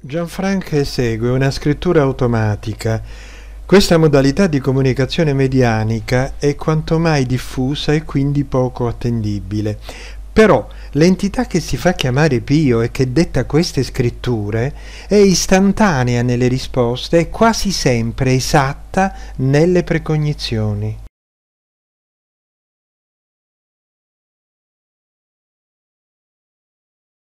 Gianfranco esegue una scrittura automatica. Questa modalità di comunicazione medianica è quanto mai diffusa e quindi poco attendibile. Però l'entità che si fa chiamare Pio e che detta queste scritture è istantanea nelle risposte e quasi sempre esatta nelle precognizioni.